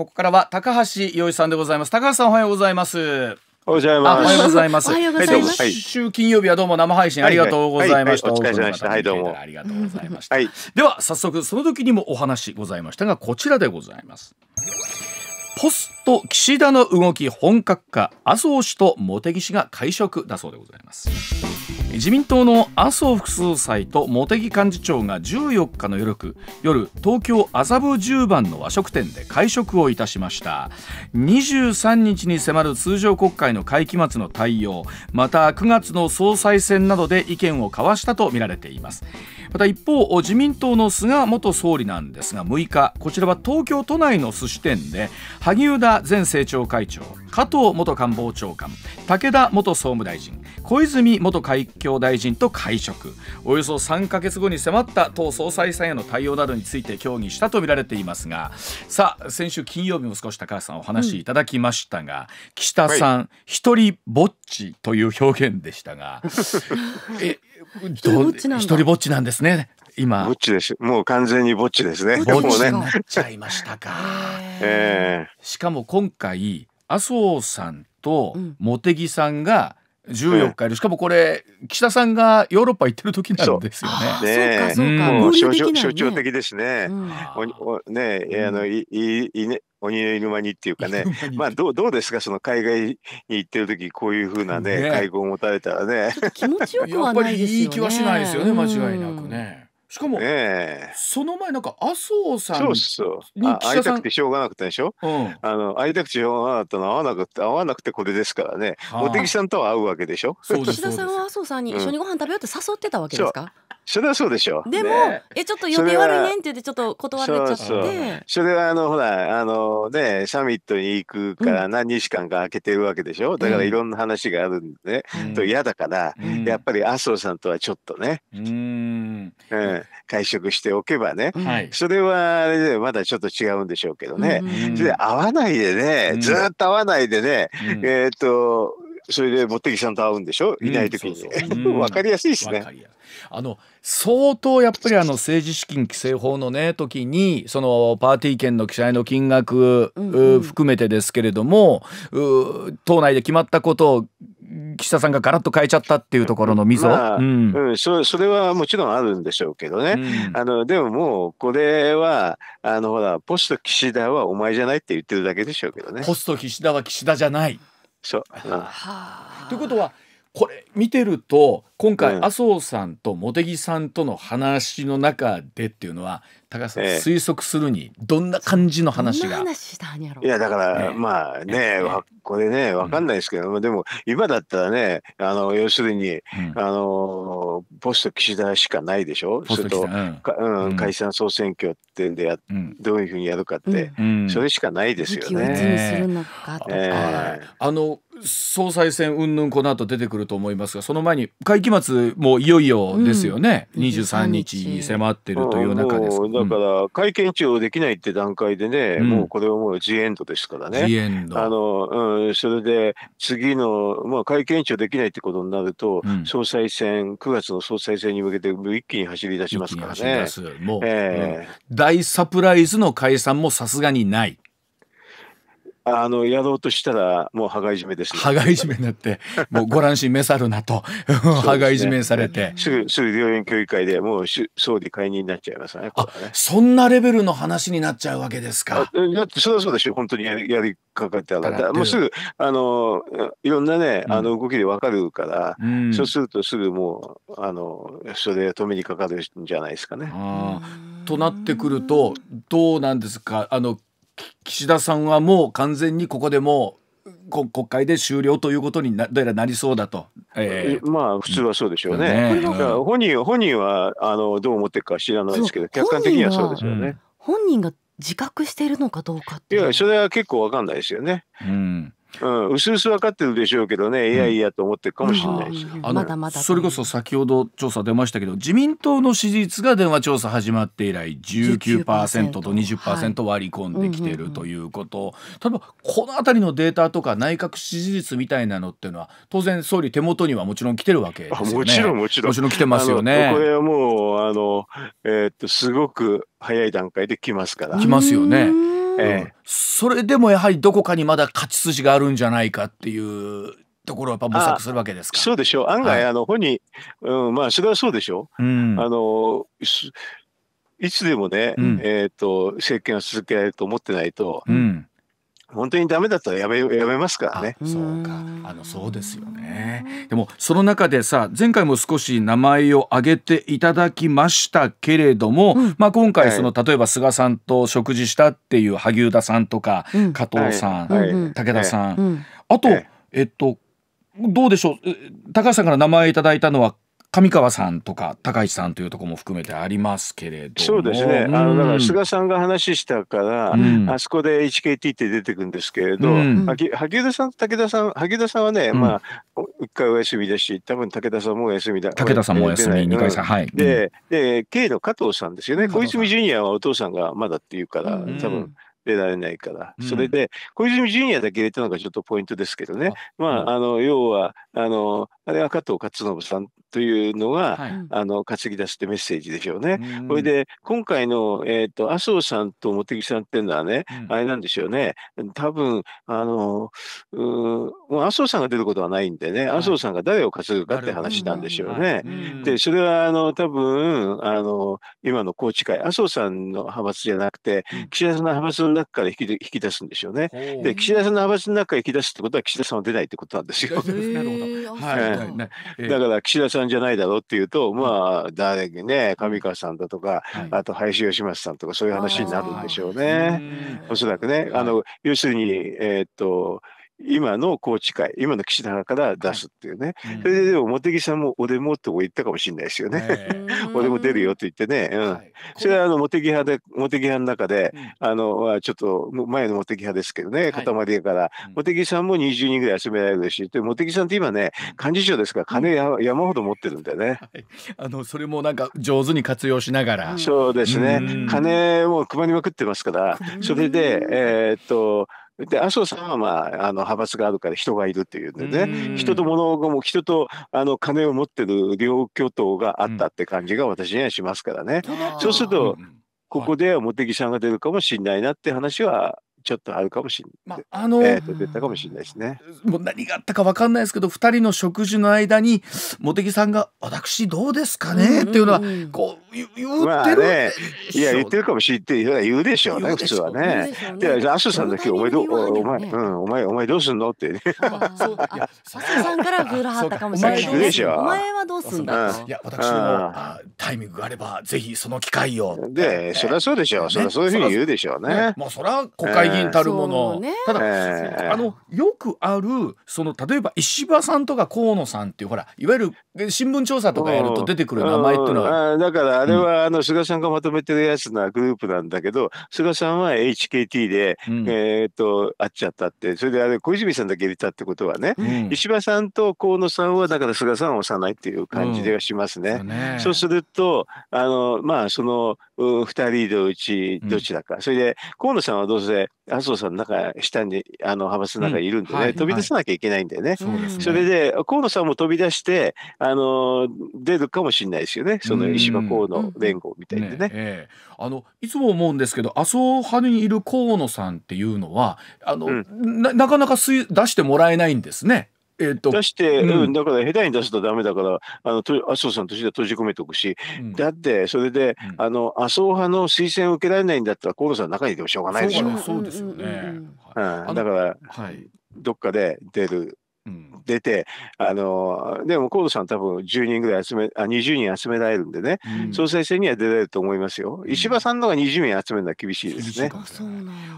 ここからは高橋洋一さんでございます高橋さんおはようございますおはようございます。おはようございます。先週金曜日はどうも生配信ありがとうございました。お疲れ様でした。はいどうも。ありがとうございました。はい、では早速その時にもお話ございましたがこちらでございます。ポスト岸田の動き本格化麻生氏と茂木氏が会食だそうでございます。自民党の麻生副総裁と茂木幹事長が14日の夜夜東京麻布十番の和食店で会食をいたしました23日に迫る通常国会の会期末の対応また9月の総裁選などで意見を交わしたとみられていますまた一方自民党の菅元総理なんですが6日こちらは東京都内の寿司店で萩生田前政調会長加藤元官房長官武田元総務大臣小泉元海峡大臣と会食およそ3か月後に迫った党総裁選への対応などについて協議したとみられていますがさあ先週金曜日も少し高橋さんお話しいただきましたが、うん、岸田さん、はい、一人ぼっちという表現でしたが え一ぼっちなん一人ぼっちなんですね。今。ぼっちです。もう完全にぼっちですね。ぼっちになっちゃいましたか。えー、しかも今回麻生さんと茂木さんが14日いる、しかもこれ岸田さんがヨーロッパ行ってる時なんですよね。ねそうかそうか、象徴的ですね。うん、おおねあのいいいね鬼のいる間にっていうかね、まあどうどうですかその海外に行ってる時こういうふうなね会合を持たれたらね。気持ちよくはないですよね。やっぱりいい気はしないですよね間違いなくね。しかも、その前なんか麻生さんに会いたくてしょうがなくてでしょ、うん、あの会いたくてしょうがなかったの会わなくて会わなくてこれですからね茂木さんとは会うわけでしょ 岸田さんは麻生さんに一緒にご飯食べようって誘ってたわけですか、うんそれはそうでしょう。でも、ね、え、ちょっと予定悪いねんって言って、ちょっと断られちゃって。それは、あの、ほら、あの、ね、サミットに行くから何日間か空けてるわけでしょ。うん、だから、いろんな話があるんで、ね、と嫌だから、うん、やっぱり麻生さんとはちょっとね、うん、うん、会食しておけばね、はい、それは、あれでまだちょっと違うんでしょうけどね。それで、会わないでね、ずっと会わないでね、えっ、と、それで持ってきちんと会うんでしょいない時に、うん、分かりやすいですね。あの相当やっぱりあの政治資金規正法のね時にそのパーティー券の記載の金額、うん、含めてですけれども党内で決まったことを岸田さんがガラッと変えちゃったっていうところの溝、まあ、うん、うん、そそれはもちろんあるんでしょうけどね、うん、あのでももうこれはあのほらポスト岸田はお前じゃないって言ってるだけでしょうけどね。ポスト岸田は岸田じゃないしょ、うん、ということはこれ見てると今回、麻生さんと茂木さんとの話の中でっていうのは高橋さん、ええ、推測するにどんな感じの話がいやだから、え、まあね、これね分かんないですけど、うん、でも今だったらねあの要するに、うん、あのポスト岸田しかないでしょ、それと、うん解散総選挙ってんでや、どういうふうにやるかって、それしかないですよね。あの総裁選うんぬんこの後出てくると思いますがその前に会期末もういよいよですよね、うん、23日に迫ってるという中です、うだから会見中できないって段階でね、うん、もうこれはもうジエンドですからねあの、うん、それで次の、まあ、会見中できないってことになると、うん、総裁選9月の総裁選に向けて一気に走り出しますからね、えー、大サプライズの解散もさすがにない。あのやろうとしたらもう羽交い締めです、ね、羽交い締めになってもうご乱心召さるなとね、羽交い締めされてすぐすぐ両院協議会でもう総理解任になっちゃいますね、ね、そんなレベルの話になっちゃうわけですかだってそりゃそうでしょ本当にやりやりかかってらもうすぐあのいろんなねあの動きで分かるから、うん、そうするとすぐもうあのそれ止めにかかるんじゃないですかね。となってくるとどうなんですかあの岸田さんはもう完全にここでもう国会で終了ということになどうやらなりそうだと、えー、まあ普通はそうでしょうね、ね、本人本人はあのどう思ってるか知らないですけど客観的にはそうですよね本人が自覚しているのかどうかいやそれは結構わかんないですよね、うん、うん、すうす分かってるでしょうけどね、いやいやと思ってるかもしれないし、うん、あの、まそれこそ先ほど調査出ましたけど自民党の支持率が電話調査始まって以来19%と20%割り込んできてるということ、例えばこの辺りのデータとか内閣支持率みたいなのっていうのは当然総理手元にはもちろん来てるわけですよね。もちろんもちろんもちろん来てますよね。これはもうあの、えー、っとすごく早い段階で来ますから。来ますよね。ええ、それでもやはりどこかにまだ勝ち筋があるんじゃないかっていうところをやっぱ模索するわけですかそうでしょう案外、はい、あの本人、うん、まあそれはそうでしょう、うん、あのいつでもね、うん、えーと、政権を続けられると思ってないと、うん、本当にダメだったらやめやめますからね。そうかあのそうですよねでもその中でさ前回も少し名前を挙げていただきましたけれども、うん、まあ、今回その、はい、例えば菅さんと食事したっていう萩生田さんとか、うん、加藤さん、はい、武田さん、はい、あと、えっとどうでしょう高橋さんから名前いただいたのは上川さんとか高市さんというところも含めてありますけれどそうですね、うん、あのだから菅さんが話したから、うん、あそこで HKT って出てくるんですけれど、うん、萩生田さんと武田さん萩生田さんはね、まあ一回お休みだし多分武田さんもお休みだ武田さんもお休み2回さんはいで,、で K の加藤さんですよね小泉ジュニアはお父さんがまだっていうから多分、出られないから、それで小泉ジュニアだけ入れたのがちょっとポイントですけどね、まあ、あの要はあのあれは加藤勝信さんというのが、はい、あの担ぎ出すってメッセージでしょうね。これで今回の、えーと、麻生さんと茂木さんっていうのはね、うん、あれなんでしょうね多分あのう麻生さんが出ることはないんでね、はい、麻生さんが誰を担ぐかって話なんでしょうね。でそれはあの多分あの今の宏池会麻生さんの派閥じゃなくて、うん、岸田さんの派閥の中から引き引き出すんでしょうね。で岸田さんの派閥の中から引き出すってことは岸田さんは出ないってことなんですよ。なるほど、はい、だから岸田さんさんじゃないだろうっていうと、まあ、誰ね、上川さんだとか、はい、あと林芳正さんとか、そういう話になるんでしょうね。おそらくね。あの、要するに、えー、っと、今の宏池会、今の岸田から出すっていうね、はいうん、それででも茂木さんも俺もって言ったかもしれないですよね、えー、俺 も出るよって言ってね、うん、はい、それはあの茂木派で茂木派の中で、うん、あのちょっと前の茂木派ですけどね、塊から、茂木さんも20人ぐらい集められるし、で茂木さんって今ね、幹事長ですから、金や、山ほど持ってるんだよね、あのそれもなんか上手に活用しながら。そうですね、金を配りまくってますから、それで、えー、っと、で麻生さんは、まあ、あの派閥があるから人がいるっていうんでね人と物事も人とあの金を持ってる両巨頭があったって感じが私にはしますからね。そうするとここで茂木さんが出るかもしれないなって話はちょっとあるかもしれない。まあ、のー、えー、と出たかもしれないですね。もう何があったかわかんないですけど、二人の食事の間に茂木さんが私どうですかねっていうのはこう言言ってる、まあね、いや言ってるかもしれない言うでしょうね普通はね。で、ね、アシュさんだけお前どうお前うんお前お前どうすんのってね。さすさんからグーラーったかもしれない。お前はどうすんだ。いや私もタイミングがあればぜひその機会を。でそりゃそうでしょう。そりゃそういうふうに言うでしょうね。もうそれは国会名品たるもの、ね、ただ、えー、あのよくあるその例えば石破さんとか河野さんっていうほらいわゆる新聞調査とかやると出てくる名前っていうのは、だからあれは、あの菅さんがまとめてるやつなグループなんだけど菅さんは HKT で、うん、えっ、と会っちゃったってそれであれ小泉さんだけ入れたってことはね、うん、石破さんと河野さんはだから菅さんを押さないっていう感じがしますね。うん、ねそうするとあのまあその2人のうちどちらか、それで河野さんはどうせ麻生さんの中下にあの派閥の中にいるんでね、うんはい、飛び出さなきゃいけないんだよね。はい、それで河野さんも飛び出してあの出るかもしれないですよねその石破河野連合みたいでねねええ。あのいつも思うんですけど麻生派にいる河野さんっていうのはあの、うん、ななかなか出してもらえないんですね。えー、と出して、うん、だから下手に出すとダメだからあの麻生さんとして閉じ込めておくし、うん、だってそれで、うん、あの麻生派の推薦を受けられないんだったら河野さんの中にいてもしょうがないでしょうそうですよね、うん、だから、はい、どっかで出る出て、うん、あのでも河野さん多分10人ぐらい集めあ20人集められるんでね、うん、総裁選には出られると思いますよ、うん、石破さんのが20人集めるのは厳しいですね、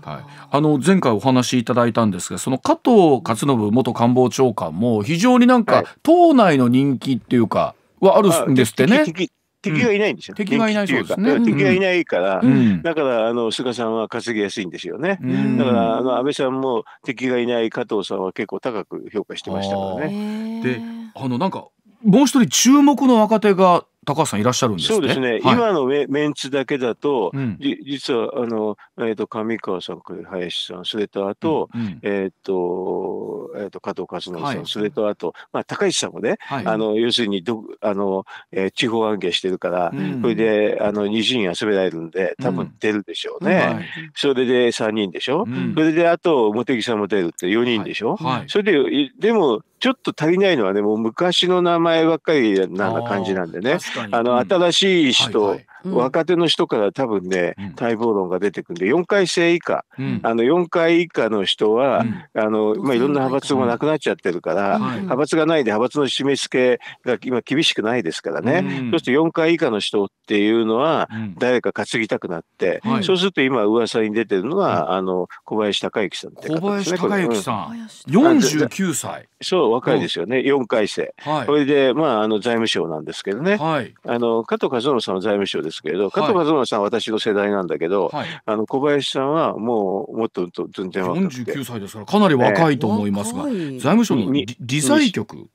はい、あの前回お話しいただいたんですがその加藤勝信元官房長官も非常になんか、党内の人気っていうかはあるんですってね。はい敵がいないんですよ。敵がいないそうですね。敵がいないから、だからあの菅さんは稼ぎやすいんですよね。だからあの安倍さんも敵がいない加藤さんは結構高く評価してましたからね。で、あのなんかもう一人注目の若手が高橋さんいらっしゃるんです、ね、そうですね、はい、今のメンツだけだと、うん、実はあの、えーと、上川さん、林さん、それとあとうんうん、えーとえーと、加藤和則さん、はい、それとあと、まあ、高橋さんもね、はい、あの要するにどあの、えー、地方案件してるから、うん、これであの2人遊べられるんで、多分出るでしょうね、うん、それで三人でしょ、うん、それであと茂木さんも出るって四人でしょ、はい、それででもちょっと足りないのはね、もう昔の名前ばっかりな感じなんでね、あの、新しい人、と、はいはい若手の人から多分ね、待望論が出てくるんで、4回生以下、あの4回以下の人は、あのまあ、いろんな派閥もなくなっちゃってるから、派閥がないで派閥の締め付けが今厳しくないですからね、そして4回以下の人っていうのは、誰か担ぎたくなって、そうすると今噂に出てるのは、あの小林隆之さんって方ですね。小林隆之さん、うん、49歳そう若いですよね、4回生、これで、まあ、あの財務省なんですけどね、あの加藤和夫さんは財務省でですけれど、加藤和正さんは私の世代なんだけど、はい、あの小林さんはもうもっと全然若49歳ですからかなり若いと思いますが、財務省の理財局、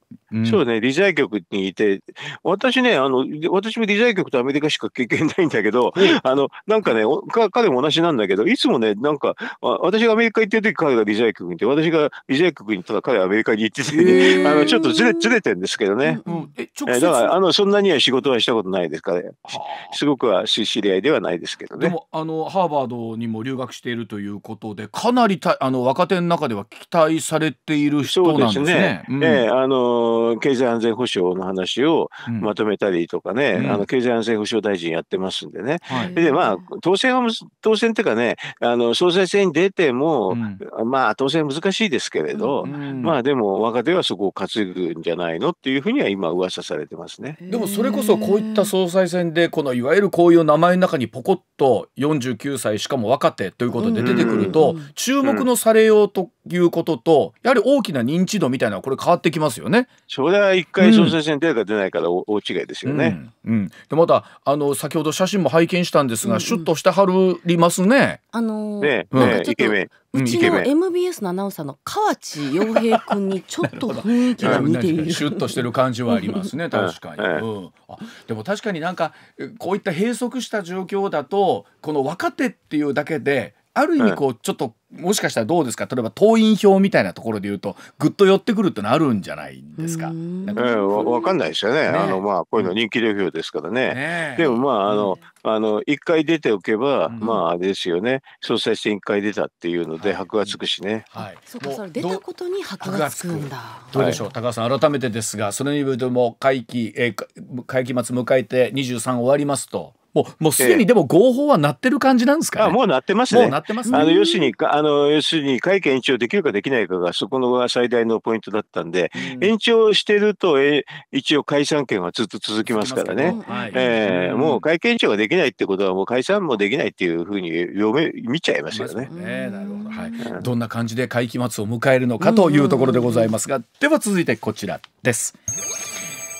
そうね、理財局にいて、私ね、あの、私も理財局とアメリカしか経験ないんだけど、あの、なんかね、か彼も同じなんだけど、いつもね、なんか、私がアメリカ行ってる時彼が理財局にいて、私が理財局に行ったら彼はアメリカに行ってて、ね、あの、ちょっとずれ、ずれてんですけどね。うん、うん、え、だから、あの、そんなには仕事はしたことないですから、ね、すごくは知り合いではないですけどね。でも、あの、ハーバードにも留学しているということで、かなりたあの若手の中では期待されている人なんですね。そうですね。ええー、あの、経済安全保障の話をまとめたりとかね、うん、あの経済安全保障大臣やってますんでね、でまあ、当選は当選っていうかねあの総裁選に出ても、うん、まあ当選難しいですけれど、まあでも若手はそこを担ぐんじゃないのっていうふうには今噂されてますねでもそれこそこういった総裁選でこのいわゆるこういう名前の中にポコッと49歳しかも若手ということで出てくると、注目のされようということとやはり大きな認知度みたいなこれ変わってきますよね。ね。それは一回総裁選に出るか出ないかで大違いですよね。うん、うん、でまたあの先ほど写真も拝見したんですが、うんシュッとしてはるりますね。あのー、ね、うん、ねイケメン。うちの MBS のアナウンサーの河内洋平君にちょっと雰囲気が似ているシュッとしてる感じはありますね確かに、うん、でも確かになんかこういった閉塞した状況だとこの若手っていうだけである意味こうちょっと、もしかしたらどうですか例えば党員票みたいなところで言うとぐっと寄ってくるってのあるんじゃないですか。わ、えー、かんないですよね。ねあのまあこういうの人気投票ですからね。ねでもまああの、ね、あの一回出ておけば、うん、まああれですよね。総裁選一回出たっていうので箔がつくしね。はい。はい、そうかそれ出たことに箔がつくんだ。どうでしょう、はい、高橋さん改めてですがそれによも会期えー、会期末迎えて23終わりますと。もうもうすでにでも合法はなってる感じなんですか、ねえー、もうなってますね。もうなってます、ね、あの要するにあの要するに会期延長できるかできないかがそこのが最大のポイントだったんで、うん、延長してるとえ一応解散権はずっと続きますからね。はい、えー、うもう会期延長ができないってことはもう解散もできないっていうふうに読め見ちゃいますよね。ねなるほど。はい。うん、どんな感じで会期末を迎えるのかというところでございますが、では続いてこちらです。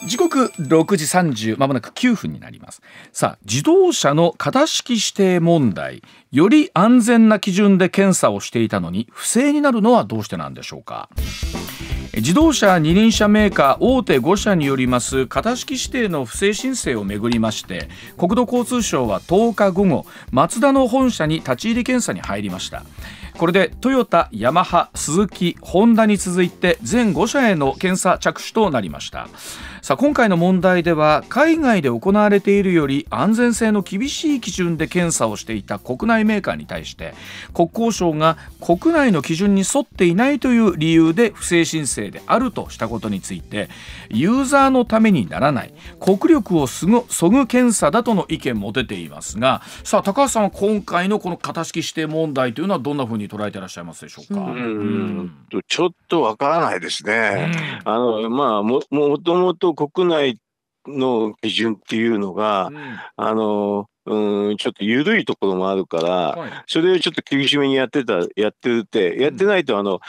時刻6時30まもなく9分になりますさあ自動車の型式指定問題より安全な基準で検査をしていたのに不正になるのはどうしてなんでしょうか自動車二輪車メーカー大手5社によります型式指定の不正申請をめぐりまして国土交通省は10日午後マツダの本社に立ち入り検査に入りましたこれでトヨタヤマハ鈴木ホンダに続いて全5社への検査着手となりましたさあ今回の問題では海外で行われているより安全性の厳しい基準で検査をしていた国内メーカーに対して国交省が国内の基準に沿っていないという理由で不正申請であるとしたことについてユーザーのためにならない国力をそぐ検査だとの意見も出ていますがさあ高橋さんは今回のこの型式指定問題というのはどんなふうにに捉えてらっしゃいますでしょうか。うん、ちょっとわからないですね。あのまあももともと国内の基準っていうのが、あのうん、ちょっと緩いところもあるから、はい、それをちょっと厳しめにやってた、やってるって、やってないと、あの、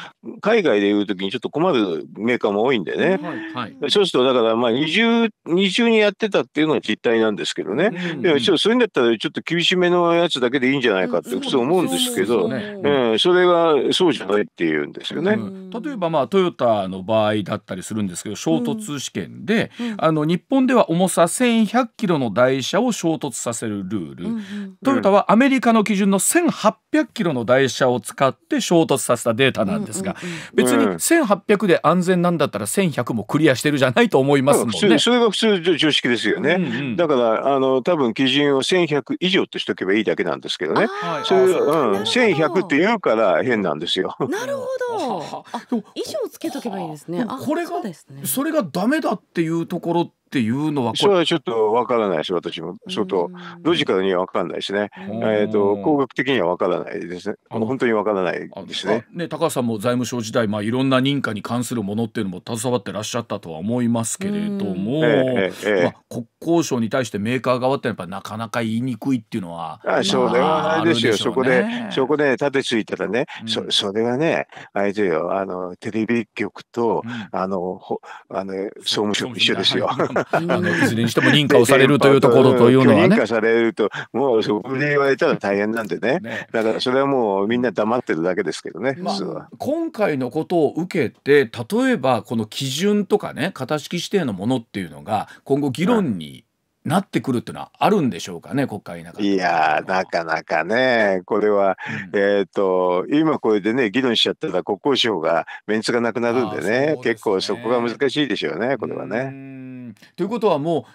海外でいうときにちょっと困るメーカーも多いんでね。はいはい、そうすると、だから、まあ、二重、二重にやってたっていうのが実態なんですけどね。うん、うん、そういうんだったら、ちょっと厳しめのやつだけでいいんじゃないかって普通思うんですけど、うん、そ、ねうん、それがそうじゃないっていうんですよね。例えば、まあ、トヨタの場合だったりするんですけど、衝突試験で、あの、日本では重さ1100キロの台車を衝突させるルール、うんうん、トヨタはアメリカの基準の1800キロの台車を使って衝突させたデータなんですが、別に1800で安全なんだったら1100もクリアしてるじゃないと思いますもんね。それが普通常識ですよね、うんうん、だからあの多分基準を1100以上ってしとけばいいだけなんですけどねそれ、うん、1100って言うから変なんですよ。なるほど 以上つけとけばいいですね。これがそ,、ね、それがダメだっていうところっていうのはそれはちょっとわからないし、私も、ちょっとロジカルにはわからないしね、えーと、工学的にはわからないですね、あの本当にわからないですねね高橋さんも財務省時代、まあ、いろんな認可に関するものっていうのも携わってらっしゃったとは思いますけれども、えーえー、まあ、国交省に対してメーカー側ってやっぱりなかなか言いにくいっていうのは、あ、そうではないですよ、ね、そこで、そこで立てついたらね、うん、そそれはね、あれよあのテレビ局と、うん、あのほあの総務省一緒ですよ。あのいずれにしても認可をされるというところというのはね。認可されると、もうそこで言われたら大変なんでね、ね、だからそれはもうみんな黙ってるだけですけどね、まあ、今回のことを受けて、例えばこの基準とかね、型式指定のものっていうのが、今後、議論に、はいなってくるっていうのはあるんでしょうかね、国会の中いやなかなかね、これは、うん、えっ、と、今これでね、議論しちゃったら国交省がメンツがなくなるんでね、でね結構そこが難しいでしょうね、これはね。ということはも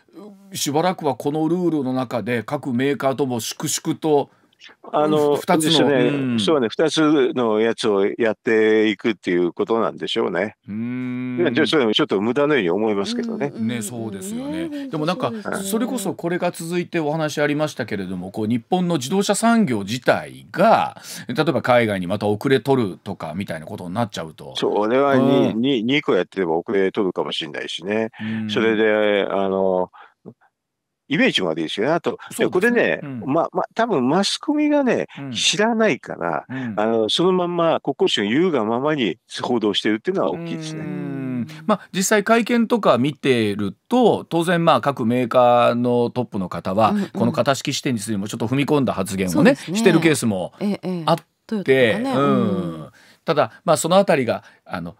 う、しばらくはこのルールの中で各メーカーとも粛々とあの、二つの、ね、うん、そうね、二つのやつをやっていくっていうことなんでしょうね。うん。ちょっと無駄のように思いますけどね。ね、そうですよね。でもなんか、それこそこれが続いてお話ありましたけれども、こう、日本の自動車産業自体が、例えば海外にまた遅れ取るとかみたいなことになっちゃうと。そ俺は 2,、うん、2個やってれば遅れ取るかもしれないしね。それで、あの、イメージまでいいですよね。あと、ね、これね、うん、ま、ま、多分マスコミがね、知らないから、うん、あの、そのまま国交省優雅ままに報道してるっていうのは大きいですね。まあ、実際会見とか見てると当然まあ各メーカーのトップの方はこの型式視点についてもちょっと踏み込んだ発言をねしてるケースもあって。うん、ただ、まあ、その辺りがあの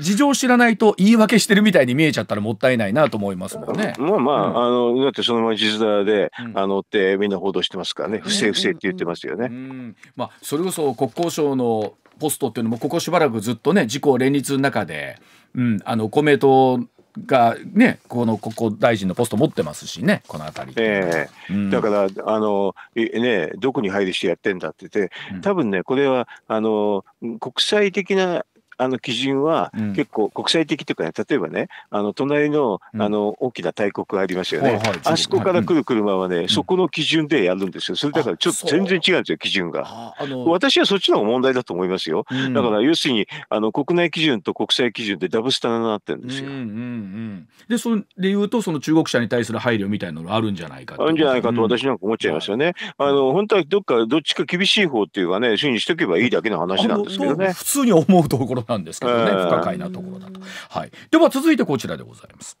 事情を知らないと言い訳してるみたいに見えちゃったらもったいないなと思いますもんね。まあまあ、うん、あのだってそのまま実打で、うん、あのってみんな報道してますからね不正不正って言ってますよね。うん、まあ、それこそ国交省のポストっていうのもここしばらくずっとね自公連立の中で、うん、あの公明党がねこの国交大臣のポスト持ってますしねこの辺り、えー、だからあの、ね、どこに配慮してやってんだって言って多分ねこれはあの国際的なあの基準は結構国際的というかね、例えばね、あの隣のあの大きな大国ありますよね、あそこから来る車はね、そこの基準でやるんですよ。それだからちょっと全然違うんですよ、基準が。私はそっちの方が問題だと思いますよ。だから要するにあの国内基準と国際基準でダブスターになってるんですよ。うんうんうん、で、それでいうと、その中国車に対する配慮みたいなのがあるんじゃないかあるんじゃないかと私なんか思っちゃいますよね。あの本当はどっかどっちか厳しい方っていうかね、主にしとけばいいだけの話なんですけどね。普通に思うところなんですけどね、不可解なところだと。はい、では続いてこちらでございます。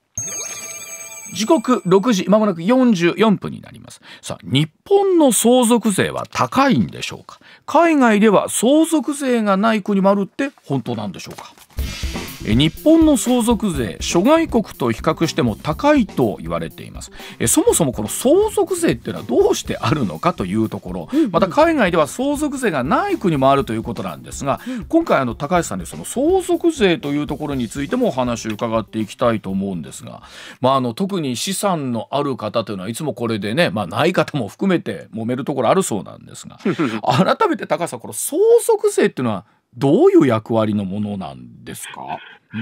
時刻6時まもなく44分になりますさあ日本の相続税は高いんでしょうか海外では相続税がない国もあるって本当なんでしょうか日本の相続税諸外国と比較しても高いと言われていますそもそもこの相続税っていうのはどうしてあるのかというところ、また海外では相続税がない国もあるということなんですが、今回あの高橋さんにその相続税というところについてもお話を伺っていきたいと思うんですが、まあ、あの特に資産のある方というのはいつもこれでね、まあ、ない方も含めて揉めるところあるそうなんですが 改めて高橋さんこの相続税っていうのはどういう役割のものなんですか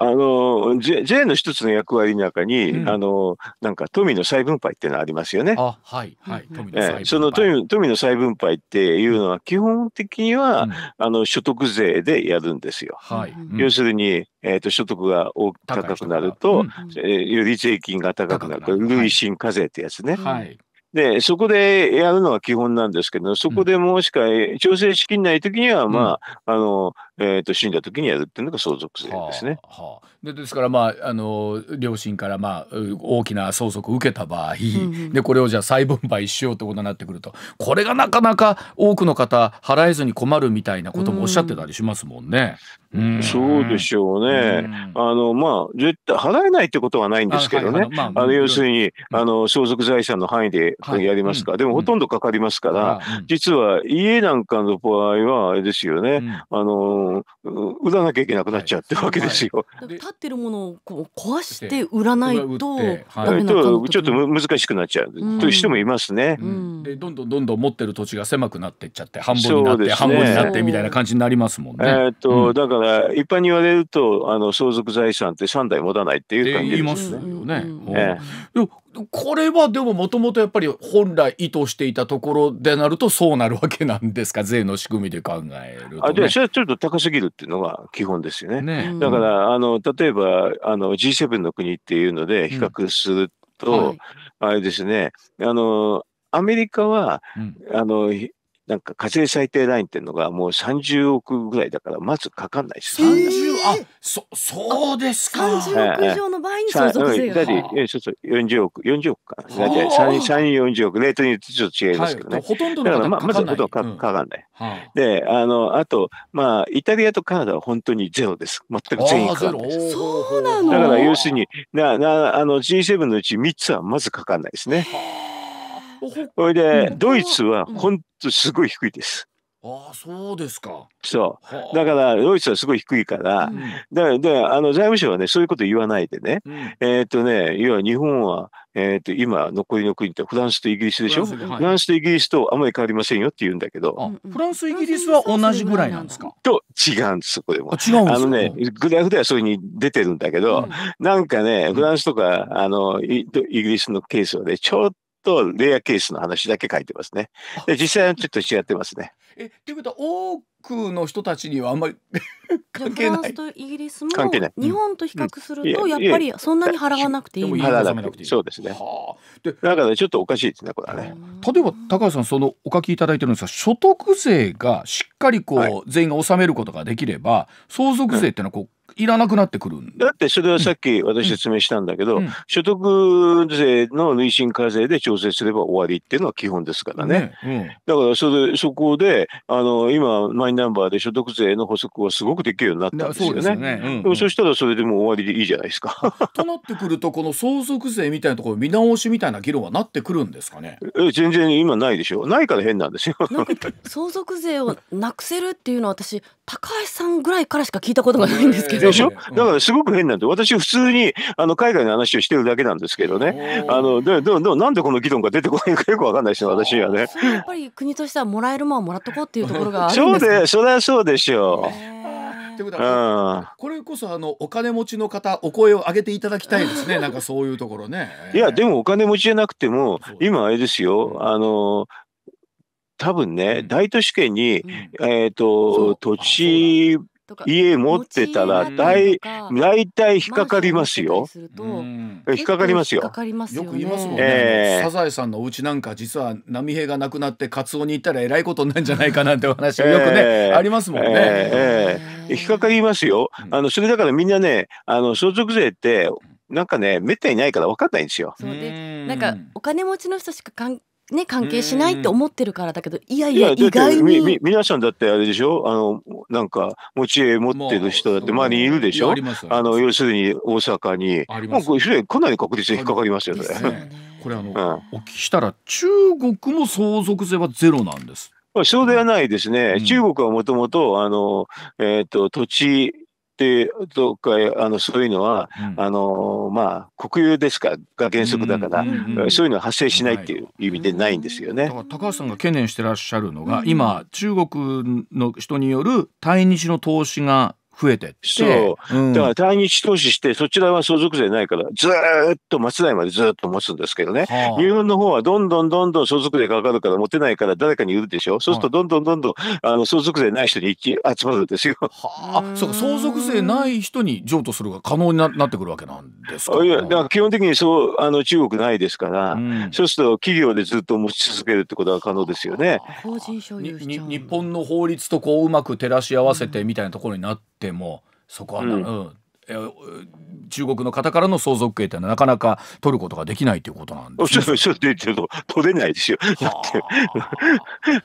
あの J, J の一つの役割の中に、うん、あのなんか富の再分配っていうのありますよね。あはいはい、富の再分配、その富富の再分配っていうのは基本的には、うん、あの所得税でやるんですよ。はい、うん、要するに、えーと、所得が大高くなると、うん、えー、より税金が高くなる累進課税ってやつね。はい、で、そこでやるのが基本なんですけど、そこでもしか調整しきれないときには、まあ、うん、あの、えー、と死んだ時にやるっていうのが相続税ですね。はあはあ、でですからまああの両親からまあ大きな相続を受けた場合、うんうん、でこれをじゃあ再分配しようってことになってくるとこれがなかなか多くの方払えずに困るみたいなこともおっしゃってたりしますもんね。うん、そうでしょうね。うん、あのまあ絶対払えないってことはないんですけどね。あはいはいまあ、あの要するに、あの相続財産の範囲でやりますから、はいでもほとんどかかりますから、実は家なんかの場合はあれですよね。あの売らなきゃいけなくなっちゃうってわけですよ。はい、立ってるものをこう壊して売らないと、はい、ちょっと難しくなっちゃう、うん、という人もいますね、うんで。どんどんどんどん持ってる土地が狭くなっていっちゃって半分になって、ね、半分になってみたいな感じになりますもんね。えー、っとだから一般に言われるとあの相続財産って3代持たないっていう感じですね。言いますよね。えー、これはでももともとやっぱり本来意図していたところでなるとそうなるわけなんですか 税の仕組みで考えると、ね、あじゃあちょっと高すぎるっていうのが基本ですよね。ねだからあの例えばあの G7 の国っていうので比較すると、うんはい、あれですねあのアメリカは、うん、あのなんか課税最低ラインっていうのがもう30億ぐらいだからまずかかんないし。30あそそうですか。30億以上の場合に相続税が。大そうそ40億40億かな。大体340億レートにちょっと違いますけどね。はい、ほとんどのかかんない。まずほとんどかかかんない。うん、であのあとまあイタリアとカナダは本当にゼロです。全く全員かかんないです。そうなの。だから要するにななあの G7 のうち3つはまずかかんないですね。それでドイツは本当すごい低いです。ああそうですか。そう。だからドイツはすごい低いから、うん、だからあの財務省はねそういうこと言わないでね、うん、えっ、とね要は日本はえっ、と今残りの国ってフランスとイギリスでしょフラ、はい、フランスとイギリスとあまり変わりませんよって言うんだけど、フランスイギリスは同じぐらいなんですかと違うんですこれも違うんですあのねグラフではそういうふうに出てるんだけど、うん、なんかねフランスとかあのイギリスのケースはねちょっとレアケースの話だけ書いてますね。で実際はちょっと違ってますね。えということは多くの人たちにはあんまり 関係ない。フランスとイギリスも日本と比較するとやっぱりそんなに払わなくていい、うんうん、払わなくていい。そうですね。はあ、でだからちょっとおかしいですねこれはね。例えば高橋さんそのお書きいただいてるんですが所得税がしっかりこう、はい、全員が納めることができれば相続税っていうのはこう、いらなくなってくるだってそれはさっき私説明したんだけど、うん、所得税の累進課税で調整すれば終わりっていうのは基本ですからね。ねうん、だからそれそこであの今マイナンバーで所得税の補足はすごくできるようになったんですよね。そね、うんうん、でもそしたらそれでも終わりでいいじゃないですか。となってくるとこの相続税みたいなところ見直しみたいな議論はなってくるんですかね。全然今ないでしょ。ないから変なんですよ。相続税をなくせるっていうのは私高橋さんぐらいからしか聞いたことがないんですけど。でしょだからすごく変なんで、私普通にあの海外の話をしてるだけなんですけどね。あの、でも、でも、なんでこの議論が出てこないのかよくわかんないですよ、私はね。やっぱり国としてはもらえるもんはもらっとこうっていうところがあるんです、ね、そうで、そりゃそうでしょう。うん。これこそあのお金持ちの方お声を上げていただきたいですね なんかそういうところねいやでもお金持ちじゃなくても今あれですよあの多分ね、大都市圏に、えっ、と、土地、家持ってたら大大体引っかかりますよ。引っかかりますよ。よく言いますもんね。えー、サザエさんのお家なんか実は波平がなくなってカツオに行ったらえらいことなんじゃないかなんて話よくね、ありますもんね。ええ引っかかりますよ。あのそれだからみんなねあの相続税ってなんかねめったにないから分かんないんですよ。そうでなんかお金持ちの人しかかんね、関係しないって思ってるからだけど、いやいや、意外に。皆さんだってあれでしょあの、なんか、持ち家持ってる人だって周りにいるでしょああの、要するに大阪に。もうこれ、かなり確率に引っかかりますよね。ねこれあの、うん、お聞きしたら、中国も相続税はゼロなんです。そうではないですね、うん、中国はもともとあの、えーと土地ってとかあのそういうのは、うん、あのまあ、国有ですかが原則だから、うんうん、そういうのは発生しないっていう意味でないんですよね。はい、だから高橋さんが懸念してらっしゃるのが、今中国の人による対日の投資が増えてそう、うん、だから対日投資してそちらは相続税ないからずっと松代までずっと持つんですけどね、はあ、日本の方はどんどんどんどん相続税かかるから持てないから誰かに売るでしょそうするとどんどんどんどん、はい、あの相続税ない人に集まるんですよ。はあ、そうか相続税ない人に譲渡するが可能になってくるわけなんですかいやだから基本的にそうあの中国ないですから、うん、そうすると企業でずっと持ち続けるってことは可能ですよね。法人所有日本の法律とこううまく照らし合わせてみたいなところになってでもそこはな、うん、うん、え中国の方からの相続権というのはなかなか取ることができないということなんです、ね、ちょっとちょと取れないですよ。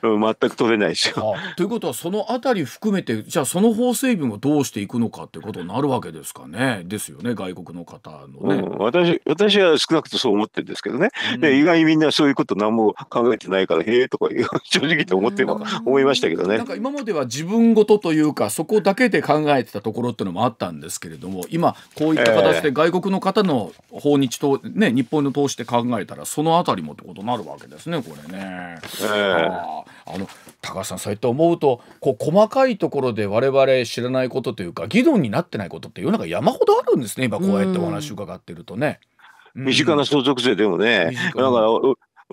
全く取れないですよ。ということはそのあたり含めてじゃあその法整備もどうしていくのかということになるわけですかねですよね外国の方のね、うん、私。私は少なくともそう思ってるんですけどね、うん、で意外にみんなそういうこと何も考えてないからへえとか 正直と思って思いましたけどね。なんか今までは自分事というかそこだけで考えてたところっていうのもあったんですけれどもも今こういった形で外国の方の訪日と、ね、日本の投資でて考えたらそのあたりもってことになるわけですねこれね。あの高橋さんそうやって思うとこう細かいところで我々知らないことというか議論になってないことって世の中山ほどあるんですね今こうやってお話伺ってるとね。身近な相続税でもね、だから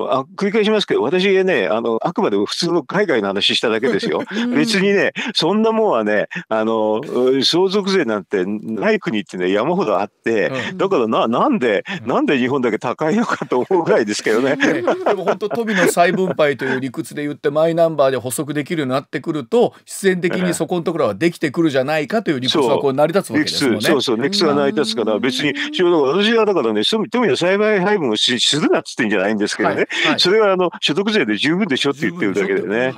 あ繰り返しますけど、私ね、あの、あくまで普通の海外の話しただけですよ。別にね、そんなもんはね、あの、相続税なんてない国ってね、山ほどあって、うん、だからな、なんで、なんで日本だけ高いのかと思うぐらいですけどね。ねでも本当、富の再分配という理屈で言って、マイナンバーで補足できるようになってくると、必然的にそこのところはできてくるじゃないかという理屈はこう成り立つわけですよね。そうそう、理屈が成り立つから、別に、私はだからね、富の栽培配分をするなっつってんじゃないんですけどね。はいそれはあの所得税で十分でしょって言ってるだけでね。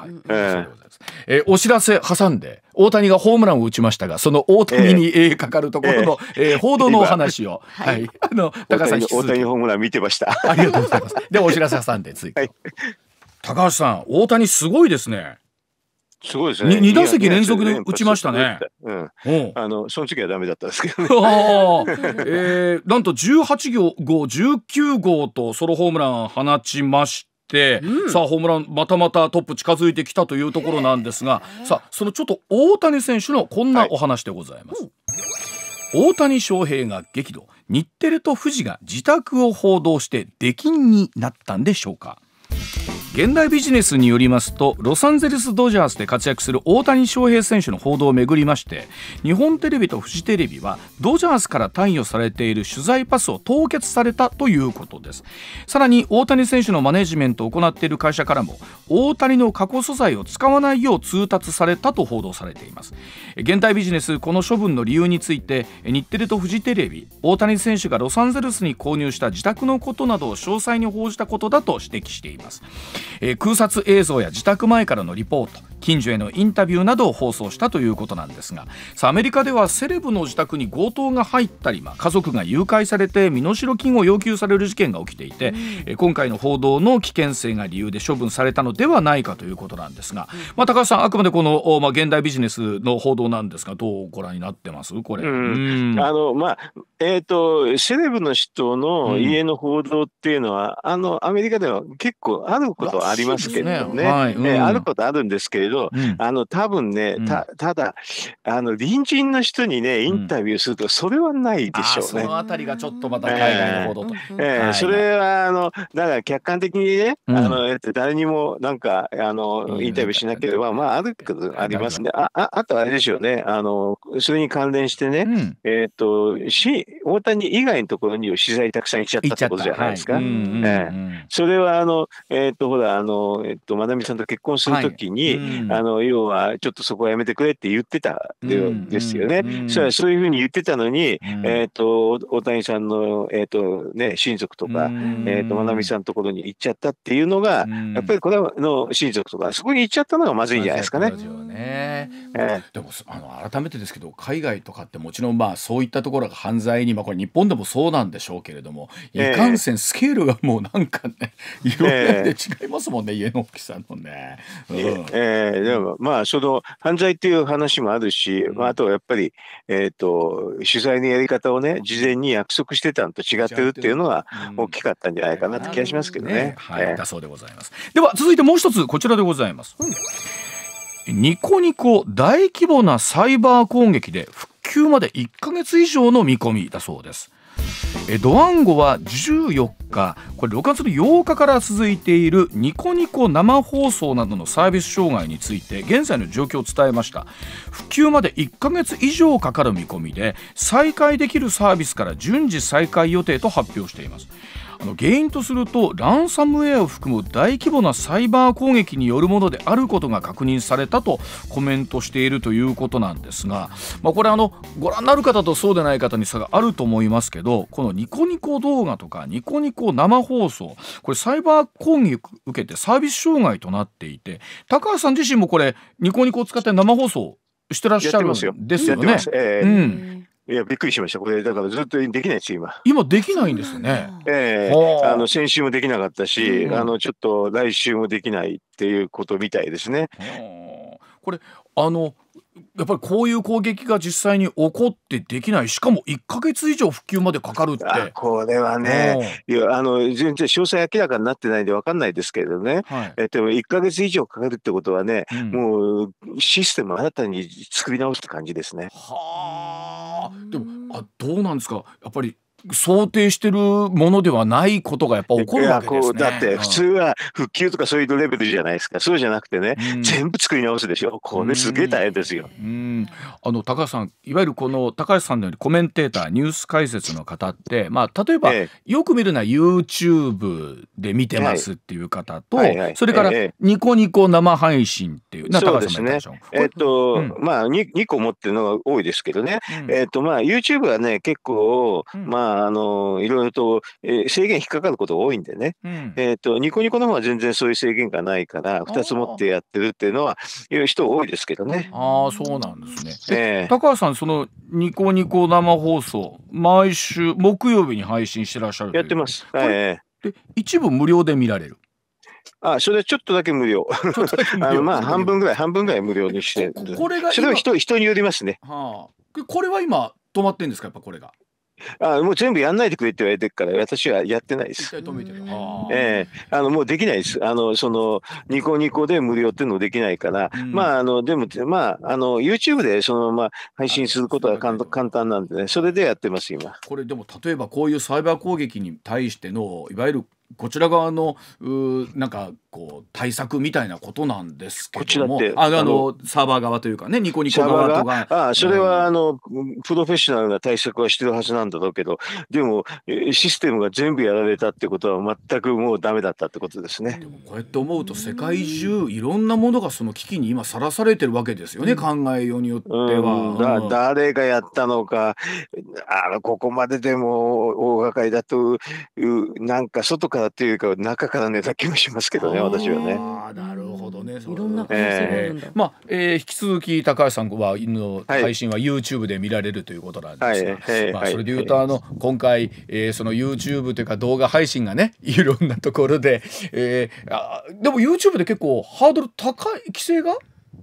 えー、お知らせ挟んで大谷がホームランを打ちましたがその大谷に、えー、かかるところの、えー、報道のお話を、はい、あの高橋さん大谷ホームラン見てましたありがとうございますでお知らせ挟んで続いて、高橋さん大谷すごいですねすごいですね。2, 打席連続で打ちましたね。うん。あの、その時はダメだったんですけどね。えー、なんと18号、19号とソロホームラン放ちまして、うん、さあ、ホームランまたまたトップ近づいてきたというところなんですが、さあ、そのちょっと大谷選手のこんなお話でございます。はい、大谷翔平が激怒、日テレと富士が自宅を報道して出禁になったんでしょうか。現代ビジネスによりますとロサンゼルス・ドジャースで活躍する大谷翔平選手の報道をめぐりまして日本テレビとフジテレビはドジャースから貸与されている取材パスを凍結されたということですさらに大谷選手のマネジメントを行っている会社からも大谷の過去素材を使わないよう通達されたと報道されています現代ビジネスこの処分の理由について日テレとフジテレビ大谷選手がロサンゼルスに購入した自宅のことなどを詳細に報じたことだと指摘していますえー、空撮映像や自宅前からのリポート近所へのインタビューなどを放送したということなんですがさあアメリカではセレブの自宅に強盗が入ったり、まあ、家族が誘拐されて身代金を要求される事件が起きていて、うん、今回の報道の危険性が理由で処分されたのではないかということなんですが、うん、まあ、高橋さんあくまでこの、まあ、現代ビジネスの報道なんですがどうご覧になってますこれ、うん、あのまあえーと、セレブの人の家の報道っていうのは、あのアメリカでは結構あることはありますけどね、ねはい、えー、あることあるんですけれどど、うん、あの多分ね、たただあの隣人の人にねインタビューするとそれはないでしょうね。そのあたりがちょっとまた海外のほどと。ええそれはあのだから客観的にね、あの誰にもなんかあのインタビューしなければまああるけどありますね。あああとあれですよねあのそれに関連してね、えっ、とし大谷以外のところに取材たくさん行っちゃったってことじゃないですか。ええそれはあのえっ、とほらあのえっ、とまなみさんと結婚するときに、あの要はちょっとそこはやめてくれって言ってたですよね。そしそういうふうに言ってたのに、えっ、と大谷さんのえっ、とね親族とか、えっ、と真なさんのところに行っちゃったっていうのが、やっぱりこれの親族とかそこに行っちゃったのがまずいんじゃないですかね。ね。えでもあの改めてですけど海外とかってもちろんまあそういったところが犯罪に、まあ、これ日本でもそうなんでしょうけれども、いかんせんスケールがもうなんかねいろで違いますもんね、え家の大きさのね。うん、えでもまあその犯罪っていう話もあるし、まあ、あとやっぱり、えーと、取材のやり方をね事前に約束してたのと違ってるっていうのが大きかったんじゃないかなって気がしますけどね。はい、だそうでございます。では続いてもう一つこちらでございます。うんニコニコ大規模なサイバー攻撃で復旧まで1ヶ月以上の見込みだそうです。えドワンゴは14日これ6月の8日から続いているニコニコ生放送などのサービス障害について現在の状況を伝えました復旧まで1ヶ月以上かかる見込みで再開できるサービスから順次再開予定と発表していますあの原因とするとランサムウェアを含む大規模なサイバー攻撃によるものであることが確認されたとコメントしているということなんですが、まあ、これあのご覧になる方とそうでない方に差があると思いますけどこのニコニコ動画とかニコニコ生放送これサイバー攻撃受けてサービス障害となっていて高橋さん自身もこれニコニコを使って生放送してらっしゃるんですよね。うんいや、びっくりしました。これ、だからずっとできないですよ、今。今、できないんですよね。ええー、あの、先週もできなかったし、うん、あの、ちょっと来週もできないっていうことみたいですね。これ、あの、やっぱりこういう攻撃が実際に起こってできないしかも1か月以上復旧までかかるってこれはね、いやあの全然詳細明らかになってないんで分かんないですけどね、はい、えでも1か月以上かかるってことはね、うん、もうシステム新たに作り直すって感じですね。はああどうなんですかやっぱり想定してるものではないことがやっぱ起こるわけですね。だって普通は復旧とかそういうレベルじゃないですか。そうじゃなくてね、うん、全部作り直すでしょ。これすげえ大変ですよ。うん、あの高橋さん、いわゆるこの高橋さんのようにコメンテーター、ニュース解説の方って、まあ例えば、よく見るのは YouTube で見てますっていう方と、はいはいはい、それからニコニコ生配信っていう、高橋さんそうですね。えっと、うん、まあ 2, 2個持ってるのが多いですけどね。えっとまあ YouTube はね結構まああ、の、いろいろと、えー、制限引っかかることが多いんでね。うん、えっ、ー、と、ニコニコの方は全然そういう制限がないから、2つ持ってやってるっていうのは、いう人多いですけどね。ああ、そうなんですね。えー、高橋さん、そのニコニコ生放送、毎週木曜日に配信してらっしゃるやってます。はい、えー。で、一部無料で見られる。あ、それちょっとだけ無料。あまあ半分ぐらい、半分ぐらい無料にして。これがそれは人人によりますね。はあ。これは今止まってんですか、やっぱこれが。あもう全部やんないでくれって言われてるから、私はやってないです。ええー、あの、もうできないです。あの、その、ニコニコで無料っていうのできないから、うん、まあ、あの、でも、まあ、あの、YouTube でそのまま配信することは簡単なんでね、それでやってます、今。これでも、例えばこういうサイバー攻撃に対しての、いわゆるこちら側のうなんかこう対策みたいなことなんですけどもこちってあのサーバー側というかねニコニコ側とかあそれは、あのプロフェッショナルな対策はしてるはずなんだろうけどでもシステムが全部やられたってことは全くもうダメだったってことですねでもこうやって思うと世界中いろんなものがその危機に今さらされてるわけですよね、考えようによっては、うん、誰がやったのかあのここまででも大がかりだとなんか外からっていうか中から寝た気もしますけどね私はね。あなるほどね。いろんな可能性がまあ、えー、引き続き高橋さんは犬の配信は YouTube で見られるということなんですが、まあそれでいうとあの今回、えー、その YouTube というか動画配信がね いろんなところで、えー、あでも YouTube で結構ハードル高い規制が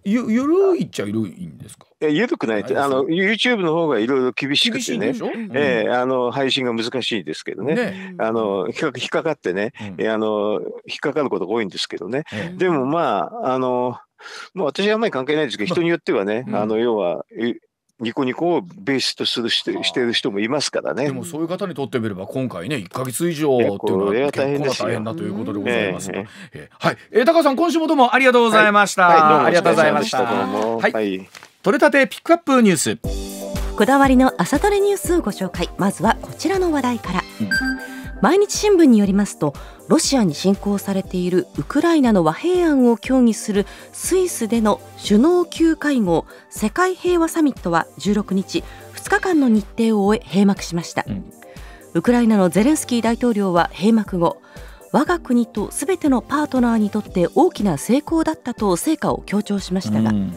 ゆるいっちゃゆるいんですか。えゆるくないってあの YouTube の方がいろいろ厳しくてね、えー、あの配信が難しいですけどね、ねあの引っかかってね、うん、あの引っかかることが多いんですけどね、うん、でもまああの。もう私はあんまり関係ないですけど、人によってはね、あの要はニコニコをベースとするしてしている人もいますからね。でもそういう方にとってみれば今回ね1か月以上っていうのは結構大変だということでございます。はい、えー、高さん今週もどうもありがとうございました。はいはい、ありがとうございました。はい、取れたてピックアップニュース。こだわりの朝トレニュースをご紹介。まずはこちらの話題から。うん毎日新聞によりますとロシアに侵攻されているウクライナの和平案を協議するスイスでの首脳級会合世界平和サミットは16日2日間の日程を終え閉幕しました、うん、ウクライナのゼレンスキー大統領は閉幕後我が国とすべてのパートナーにとって大きな成功だったと成果を強調しましたが、うん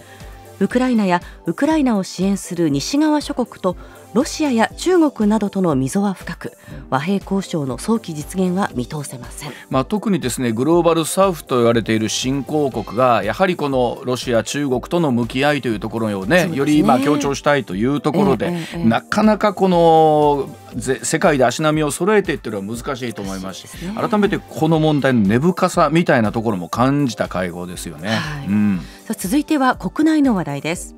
ウクライナやウクライナを支援する西側諸国とロシアや中国などとの溝は深く和平交渉の早期実現は見通せません、まあ、特にですねグローバルサウフと言われている新興国がやはりこのロシア、中国との向き合いというところをね、ねよりまあ強調したいというところで、えーえー、なかなかこの世界で足並みを揃えてっていうのは難しいと思いますし、改めてこの問題の根深さみたいなところも感じた会合ですよね。はいうん、続いては国内の話題です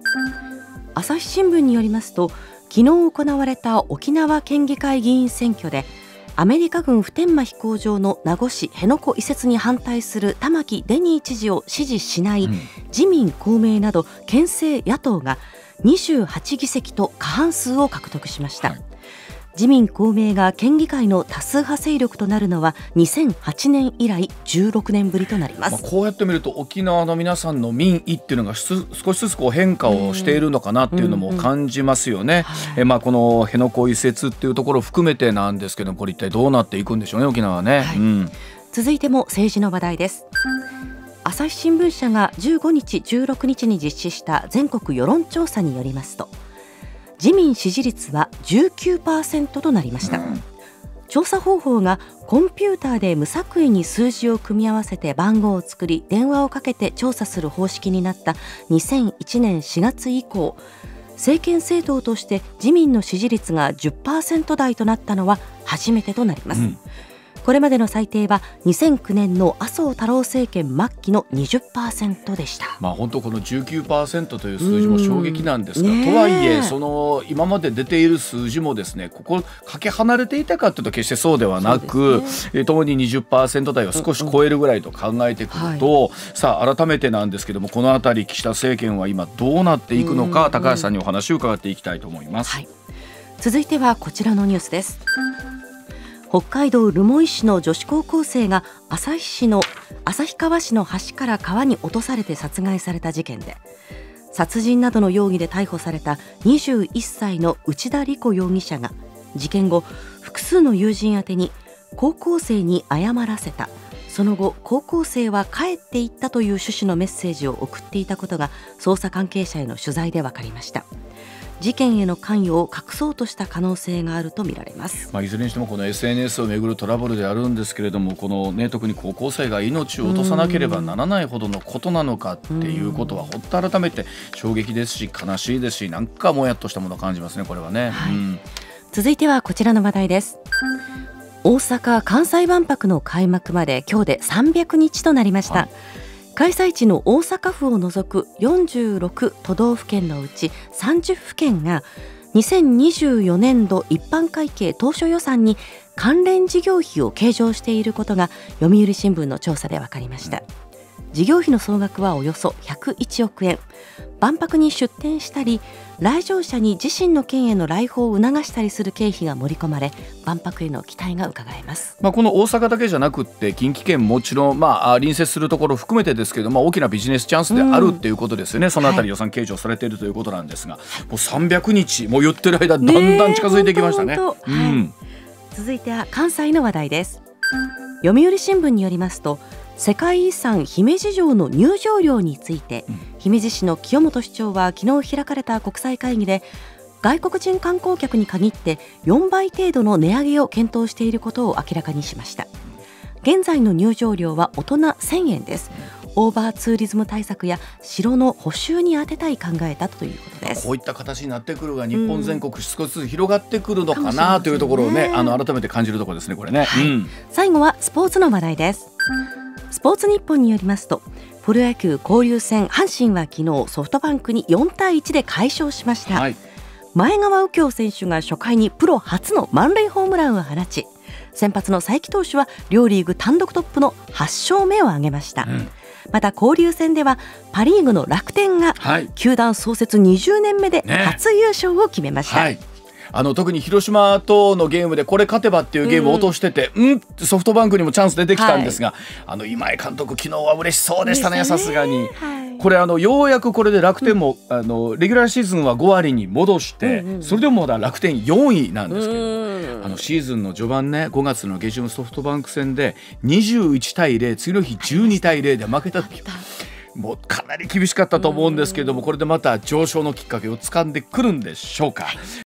朝日新聞によりますと昨日行われた沖縄県議会議員選挙でアメリカ軍普天間飛行場の名護市辺野古移設に反対する玉城デニー知事を支持しない自民・公明など県政野党が28議席と過半数を獲得しました。はい自民公明が県議会の多数派勢力となるのは2008年以来16年ぶりとなります、こうやって見ると沖縄の皆さんの民意っていうのが少しずつこう変化をしているのかなっていうのも感じますよね、えまあ、この辺野古移設っていうところを含めてなんですけどこれ一体どうなっていくんでしょうね沖縄はね、はいうん、続いても政治の話題です朝日新聞社が15日16日に実施した全国世論調査によりますと自民支持率は19%となりました、うん、調査方法がコンピューターで無作為に数字を組み合わせて番号を作り電話をかけて調査する方式になった2001年4月以降政権政党として自民の支持率が10%台となったのは初めてとなります、うんこれまでの最低は2009年の麻生太郎政権末期の20%でした、まあ、本当この19%という数字も衝撃なんですが、ね、とはいえその今まで出ている数字もですねここかけ離れていたかというと決してそうではなく、ともに20%台を少し超えるぐらいと考えてくると、うんうんはい、さあ改めてなんですけどもこの辺り岸田政権は今どうなっていくのか高橋さんにお話を伺っていきたいと思います。はい続いてはこちらのニュースです北海道留萌市の女子高校生が旭市の旭川市の橋から川に落とされて殺害された事件で殺人などの容疑で逮捕された21歳の内田理子容疑者が事件後複数の友人宛てに高校生に謝らせたその後高校生は帰っていったという趣旨のメッセージを送っていたことが捜査関係者への取材で分かりました。事件への関与を隠そうとした可能性があるとみられます、まあ、いずれにしてもこの SNS をめぐるトラブルであるんですけれどもこの、ね、特に高校生が命を落とさなければならないほどのことなのかっていうことはほっと改めて衝撃ですし悲しいですしなんかもやっとしたものを感じますねこれはね、はいうん、続いてはこちらの話題です。大阪・関西万博の開幕まで今日で300日となりました。はい開催地の大阪府を除く46都道府県のうち30府県が2024年度一般会計当初予算に関連事業費を計上していることが読売新聞の調査で分かりました事業費の総額はおよそ101億円万博に出展したり来場者に自身の県への来訪を促したりする経費が盛り込まれ万博への期待が伺えます、まあ、この大阪だけじゃなくて近畿圏もちろん、まあ、隣接するところ含めてですけど、まあ、大きなビジネスチャンスであるっていうことですよね、うん、そのあたり予算計上されているということなんですが、はい、もう300日もう言ってる間だんだん近づいてきましたね。ねうん、はい、続いては関西の話題です読売新聞によりますと世界遺産姫路城の入場料について、うん、姫路市の清本市長は昨日開かれた国際会議で外国人観光客に限って4倍程度の値上げを検討していることを明らかにしました現在の入場料は大人1000円ですオーバーツーリズム対策や城の補修に充てたい考えだということですこういった形になってくるが日本全国少しずつ広がってくるのかな、というところをね、ね、あの改めて感じるところですねこれね、はいうん、最後はスポーツの話題です、うんスポーツニッポンによりますとプロ野球交流戦阪神は昨日ソフトバンクに4対1で快勝しました、はい、前川右京選手が初回にプロ初の満塁ホームランを放ち先発の佐伯投手は両リーグ単独トップの8勝目を挙げました、うん、また交流戦ではパ・リーグの楽天が球団創設20年目で初優勝を決めました、ははいあの特に広島とのゲームでこれ勝てばっていうゲームを落としてて、うん、うん、ソフトバンクにもチャンス出てきたんですが、はい、あの今井監督、昨日は嬉しそうでしたね、さすがに。はい、これあのようやくこれで楽天も、うん、あのレギュラーシーズンは5割に戻して、うんうん、それでもまだ楽天4位なんですけど、あのシーズンの序盤ね5月の下旬ソフトバンク戦で21対0次の日12対0で負けた時。もうかなり厳しかったと思うんですけれども、これでまた上昇のきっかけを掴んでくるんでしょうか。